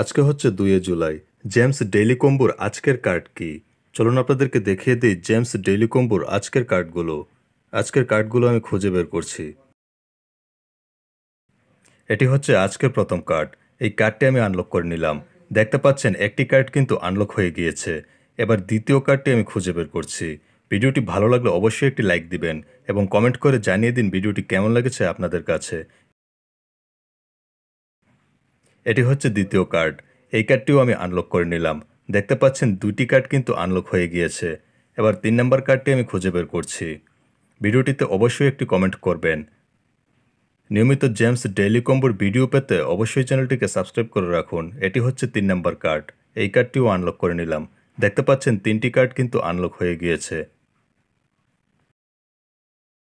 আজকে হচ্ছে দুয়ে জুলাই জেমস ডেইলি কম্বুর আজকের কার্ড কি চলুন আপনাদেরকে দেখিয়ে দিই জেমস ডেইলি কম্বুর আজকের কার্ডগুলো আজকের কার্ডগুলো আমি খুঁজে বের করছি এটি হচ্ছে আজকের প্রথম কার্ড এই কার্ডটি আমি আনলক করে নিলাম দেখতে পাচ্ছেন একটি কার্ড কিন্তু আনলক হয়ে গিয়েছে এবার দ্বিতীয় কার্ডটি আমি খুঁজে বের করছি ভিডিওটি ভালো লাগলে অবশ্যই একটি লাইক দিবেন এবং কমেন্ট করে জানিয়ে দিন ভিডিওটি কেমন লেগেছে আপনাদের কাছে এটি হচ্ছে দ্বিতীয় কার্ড এই কার্ডটিও আমি আনলক করে নিলাম দেখতে পাচ্ছেন দুটি কার্ড কিন্তু আনলক হয়ে গিয়েছে এবার তিন নম্বর কার্ডটি আমি খুঁজে বের করছি ভিডিওটিতে অবশ্যই একটি কমেন্ট করবেন নিয়মিত জেমস ডেইলি কম্বোর ভিডিও পেতে অবশ্যই চ্যানেলটিকে সাবস্ক্রাইব করে রাখুন এটি হচ্ছে তিন নম্বর কার্ড এই কার্ডটিও আনলক করে নিলাম দেখতে পাচ্ছেন তিনটি কার্ড কিন্তু আনলক হয়ে গিয়েছে